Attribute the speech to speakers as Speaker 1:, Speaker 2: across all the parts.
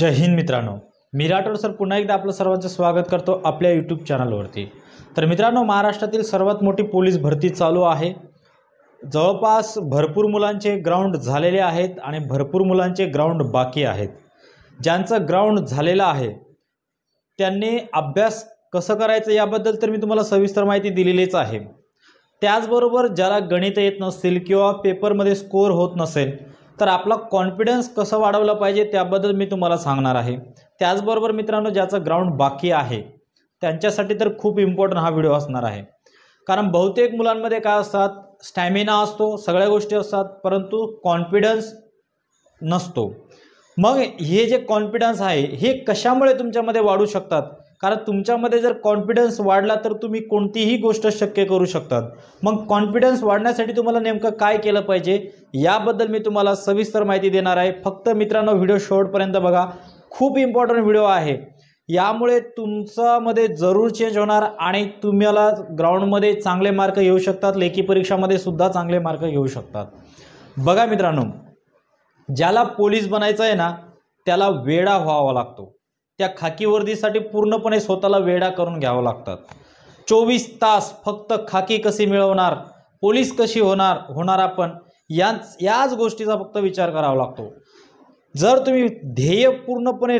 Speaker 1: जय हिंद मित्रांनो मी राठोड सर पुन्हा एकदा आपलं सर्वांचं स्वागत करतो आपल्या यूट्यूब चॅनलवरती तर मित्रांनो महाराष्ट्रातील सर्वात मोठी पोलीस भरती चालू आहे जवळपास भरपूर मुलांचे ग्राउंड झालेले आहेत आणि भरपूर मुलांचे ग्राउंड बाकी आहेत ज्यांचं ग्राउंड झालेलं आहे त्यांनी अभ्यास कसं करायचं याबद्दल तर मी तुम्हाला सविस्तर माहिती दिलेलीच आहे त्याचबरोबर ज्याला गणित येत नसतील किंवा पेपरमध्ये स्कोअर होत नसेल तर आपला कॉन्फिडन्स कसं वाढवलं पाहिजे त्याबद्दल मी तुम्हाला सांगणार आहे त्याचबरोबर मित्रांनो ज्याचं ग्राउंड बाकी आहे त्यांच्यासाठी तर खूप इम्पॉर्टंट हा व्हिडिओ असणार आहे कारण बहुतेक मुलांमध्ये काय असतात स्टॅमिना असतो सगळ्या गोष्टी असतात परंतु कॉन्फिडन्स नसतो मग हे जे कॉन्फिडन्स आहे हे कशामुळे तुमच्यामध्ये वाढू शकतात कारण तुमच्यामध्ये जर कॉन्फिडन्स वाढला तर तुम्ही कोणतीही गोष्ट शक्य करू शकतात मग कॉन्फिडन्स वाढण्यासाठी तुम्हाला नेमकं काय केलं पाहिजे याबद्दल मी तुम्हाला सविस्तर माहिती देणार आहे फक्त मित्रांनो व्हिडिओ शेवटपर्यंत बघा खूप इम्पॉर्टंट व्हिडिओ आहे यामुळे तुमच्यामध्ये जरूर चेंज होणार आणि तुम्हाला ग्राउंडमध्ये चांगले मार्क येऊ शकतात लेखी परीक्षामध्ये सुद्धा चांगले मार्क येऊ शकतात बघा मित्रांनो ज्याला पोलीस बनायचं आहे ना त्याला वेडा व्हावा लागतो त्या खाकी वर्दीसाठी पूर्णपणे स्वतःला वेडा करून घ्यावं लागतात चोवीस तास फक्त खाकी कशी मिळवणार पोलीस कशी होणार होणार आपण याच याच गोष्टीचा फक्त विचार करावा लागतो जर तुम्ही ध्येय पूर्णपणे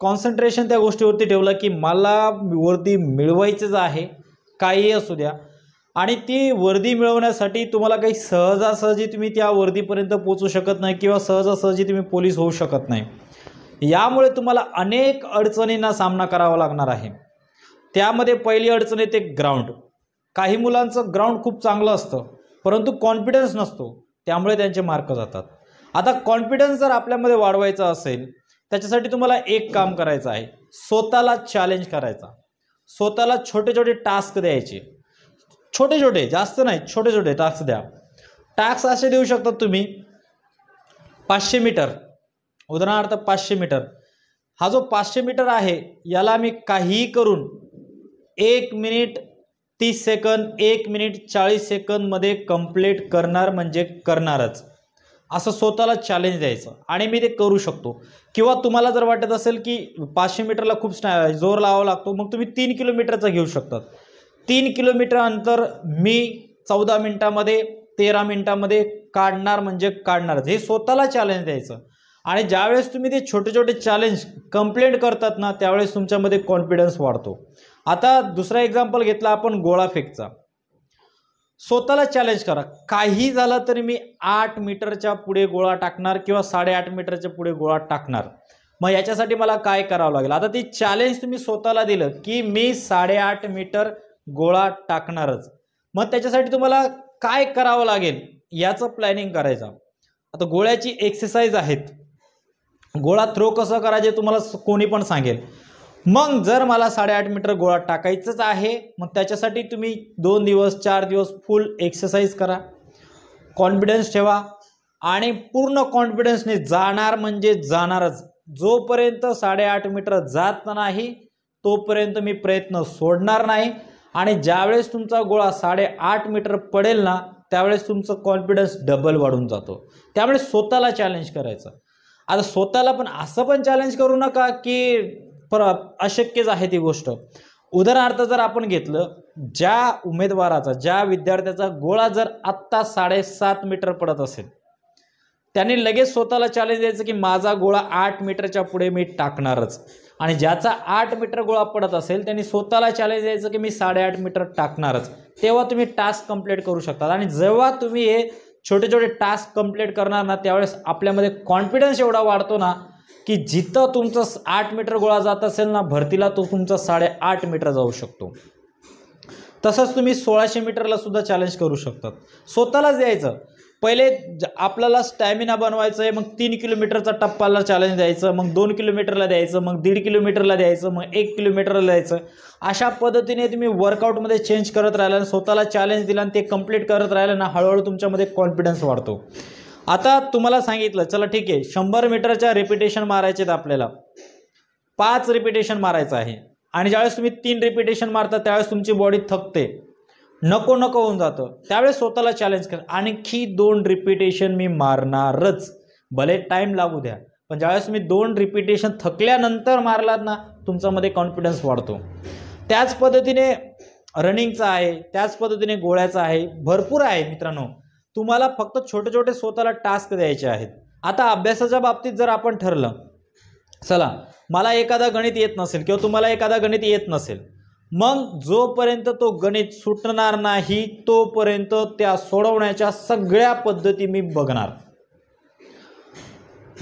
Speaker 1: कॉन्सन्ट्रेशन त्या गोष्टीवरती ठेवलं की मला वर्दी मिळवायचंच आहे काहीही असू द्या आणि ती वर्दी मिळवण्यासाठी तुम्हाला काही सहजासहजी तुम्ही त्या वर्दीपर्यंत पोचू शकत नाही किंवा सहजासहजी तुम्ही पोलीस होऊ शकत नाही यामुळे तुम्हाला अनेक अडचणींना सामना करावा लागणार आहे त्यामध्ये पहिली अडचण येते ग्राउंड काही मुलांचं ग्राउंड खूप चांगलं असतं परंतु कॉन्फिडन्स नसतो त्यामुळे त्यांचे मार्क जातात आता कॉन्फिडन्स जर आपल्यामध्ये वाढवायचा असेल त्याच्यासाठी तुम्हाला एक काम करायचं आहे स्वतःला चॅलेंज करायचा स्वतःला छोटे छोटे टास्क द्यायचे छोटे छोटे जास्त नाही छोटे छोटे टास्क द्या टास्क असे देऊ शकतात तुम्ही पाचशे मीटर उदाहरणार्थ पाचशे मीटर हा जो पाचशे मीटर आहे याला मी काहीही करून एक मिनिट तीस सेकंद एक मिनिट चाळीस सेकंदमध्ये कम्प्लीट करणार म्हणजे करणारच असं स्वतःला चॅलेंज द्यायचं आणि मी ते करू शकतो किंवा तुम्हाला जर वाटत असेल की पाचशे मीटरला खूप जोर लावावा लागतो मग तुम्ही तीन किलोमीटरचा घेऊ शकतात तीन किलोमीटर अंतर मी चौदा मिनटामध्ये तेरा मिनटामध्ये काढणार म्हणजे काढणारच हे स्वतःला चॅलेंज द्यायचं आणि ज्यावेळेस तुम्ही ते छोटे छोटे चॅलेंज कंप्लेंट करतात ना त्यावेळेस तुमच्यामध्ये कॉन्फिडन्स वाढतो आता दुसरा एक्झाम्पल घेतला आपण गोळा फेकचा स्वतःला चॅलेंज करा काही झालं तरी मी आठ मीटरच्या पुढे गोळा टाकणार किंवा साडेआठ मीटरच्या पुढे गोळा टाकणार मग याच्यासाठी मला काय करावं लागेल आता ती चॅलेंज तुम्ही स्वतःला दिलं की मी साडेआठ मीटर गोळा टाकणारच मग त्याच्यासाठी तुम्हाला काय करावं लागेल याचं प्लॅनिंग करायचं आता गोळ्याची एक्सरसाइज आहेत गोळा थ्रो कसं करायचे तुम्हाला कोणी पण सांगेल मग जर मला साडेआठ मीटर गोळा टाकायचंच आहे मग त्याच्यासाठी तुम्ही दोन दिवस चार दिवस फुल एक्सरसाइज करा कॉन्फिडन्स ठेवा आणि पूर्ण कॉन्फिडन्सने जाणार म्हणजे जाणारच जोपर्यंत साडेआठ मीटर जात नाही तोपर्यंत मी प्रयत्न सोडणार नाही आणि ज्यावेळेस तुमचा गोळा साडेआठ मीटर पडेल ना त्यावेळेस तुमचं कॉन्फिडन्स डबल वाढून जातो त्यामुळे स्वतःला चॅलेंज करायचं आता स्वतःला पण असं पण चॅलेंज करू नका की पर अशक्यच आहे ती गोष्ट उदाहरणार्थ जर आपण घेतलं ज्या उमेदवाराचा ज्या विद्यार्थ्याचा गोळा जर आत्ता साडेसात मीटर पडत असेल त्याने लगेच स्वतःला चॅलेंज द्यायचं की माझा गोळा आठ मीटरच्या पुढे मी टाकणारच आणि ज्याचा आठ मीटर गोळा पडत असेल त्यांनी स्वतःला चॅलेंज द्यायचं की मी साडेआठ मीटर टाकणारच तेव्हा तुम्ही टास्क कंप्लीट करू शकता आणि जेव्हा तुम्ही हे छोटे छोटे टास्क कंप्लीट करणार ना त्यावेळेस आपल्यामध्ये कॉन्फिडन्स एवढा वाढतो ना की जिथं तुमचं आठ मीटर गोळा जात असेल ना भरतीला तो तुमचा साडेआठ मीटर जाऊ शकतो तसंच तुम्ही सोळाशे मीटरला सुद्धा चॅलेंज करू शकतात स्वतःलाच द्यायचं पहिले आपल्याला स्टॅमिना बनवायचं आहे मग तीन किलोमीटरचा टप्पाला चॅलेंज द्यायचं मग दोन किलोमीटरला द्यायचं मग दीड किलोमीटरला द्यायचं मग एक किलोमीटरला द्यायचं अशा पद्धतीने तुम्ही वर्कआउटमध्ये चेंज करत राहिला स्वतःला चॅलेंज दिला आणि ते कंप्लीट करत राहिलं ना हळूहळू तुमच्यामध्ये कॉन्फिडन्स वाढतो आता तुम्हाला सांगितलं चला ठीक आहे शंभर मीटरच्या रिपिटेशन मारायचे आहेत आपल्याला पाच रिपिटेशन मारायचं आहे आणि ज्यावेळेस तुम्ही तीन रिपिटेशन मारता त्यावेळेस तुमची बॉडी थकते नको नको होऊन जातं त्यावेळेस स्वतःला चॅलेंज कर आणखी दोन रिपिटेशन मी मारणारच भले टाईम लागू द्या पण ज्यावेळेस मी दोन रिपिटेशन थकल्यानंतर मारलात ना तुमच्यामध्ये कॉन्फिडन्स वाढतो त्याच पद्धतीने रनिंगचा आहे त्याच पद्धतीने गोळ्याचा आहे भरपूर आहे मित्रांनो तुम्हाला फक्त छोटे छोटे स्वतःला टास्क द्यायचे आहेत आता अभ्यासाच्या बाबतीत जर आपण ठरलं चला मला एखादा गणित येत नसेल किंवा तुम्हाला एखादा गणित येत नसेल मग जोपर्यंत तो गणित सुटणार नाही तोपर्यंत त्या सोडवण्याच्या सगळ्या पद्धती मी बघणार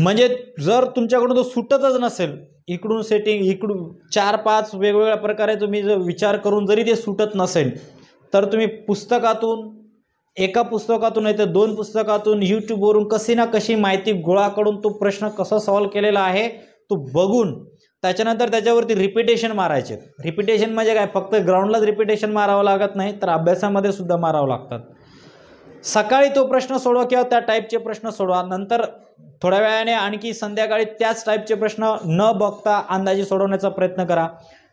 Speaker 1: म्हणजे जर तुमच्याकडून तो सुटतच नसेल इकडून सेटिंग इकडून चार पाच वेगवेगळ्या प्रकारे तुम्ही जर विचार करून जरी ते सुटत नसेल तर तुम्ही पुस्तकातून एका पुस्तकातून नाही तर दोन पुस्तकातून यूट्यूबवरून कशी ना कशी माहिती गोळा करून तो प्रश्न कसा सॉल्व केलेला आहे तो बघून त्याच्यानंतर त्याच्यावरती रिपिटेशन मारायचे रिपिटेशन म्हणजे काय फक्त ग्राउंडलाच रिपिटेशन मारावं लागत नाही तर अभ्यासामध्ये सुद्धा मारावं लागतात सकाळी तो प्रश्न सोडवा किंवा त्या टाईपचे प्रश्न सोडवा नंतर थोड्या वेळाने आणखी संध्याकाळी त्याच टाईपचे प्रश्न न बघता अंदाजे सोडवण्याचा प्रयत्न करा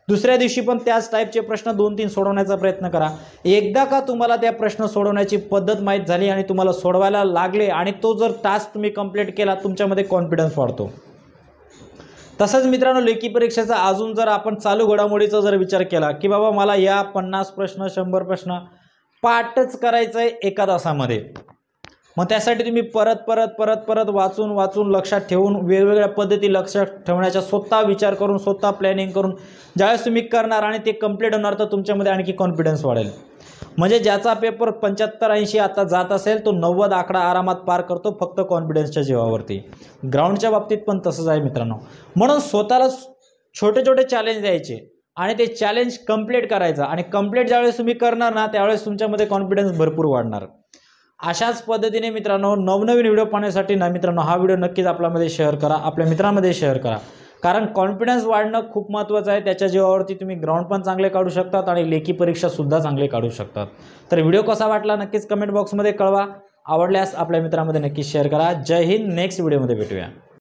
Speaker 1: दुसऱ्या दिवशी पण त्याच टाईपचे प्रश्न दोन तीन सोडवण्याचा प्रयत्न करा एकदा का तुम्हाला त्या प्रश्न सोडवण्याची पद्धत माहीत झाली आणि तुम्हाला सोडवायला लागले आणि तो जर टास्क तुम्ही कंप्लीट केला तुमच्यामध्ये कॉन्फिडन्स वाढतो तसंच मित्रांनो लेखी परीक्षेचा अजून जर आपण चालू घडामोडीचा जर विचार केला की बाबा मला या पन्नास प्रश्न शंभर प्रश्न पाठच करायचं आहे एका तासामध्ये मग त्यासाठी तुम्ही परत परत परत परत वाचून वाचून लक्षात ठेवून वेगवेगळ्या पद्धती लक्षात ठेवण्याचा स्वतः विचार करून स्वतः प्लॅनिंग करून ज्यावेळेस तुम्ही करणार आणि ते कम्प्लीट होणार तर तुमच्यामध्ये आणखी कॉन्फिडन्स वाढेल म्हणजे ज्याचा पेपर पंच्याहत्तर ऐंशी आता जात असेल तो नव्वद आकडा आरामात पार करतो फक्त कॉन्फिडन्सच्या जीवावरती ग्राउंडच्या बाबतीत पण तसंच आहे मित्रांनो म्हणून स्वतःला छोटे छोटे चॅलेंज द्यायचे आणि ते चॅलेंज कम्प्लीट करायचं आणि कम्प्लीट ज्यावेळेस तुम्ही करणार ना त्यावेळेस तुमच्यामध्ये कॉन्फिडन्स भरपूर वाढणार अशाच पद्धतीने मित्रांनो नवनवीन व्हिडिओ पाहण्यासाठी ना मित्रांनो हा व्हिडिओ नक्कीच आपल्यामध्ये शेअर करा आपल्या मित्रांमध्ये शेअर करा कारण कॉन्फिडन्स वाढणं खूप महत्त्वाचं आहे त्याच्या जीवावरती तुम्ही ग्राउंड पण चांगले काढू शकतात आणि लेखी सुद्धा चांगले काढू शकतात तर व्हिडिओ कसा वाटला नक्कीच कमेंट बॉक्समध्ये कळवा आवडल्यास आपल्या मित्रांमध्ये नक्कीच शेअर करा जय हिंद नेक्स्ट व्हिडिओमध्ये भेटूया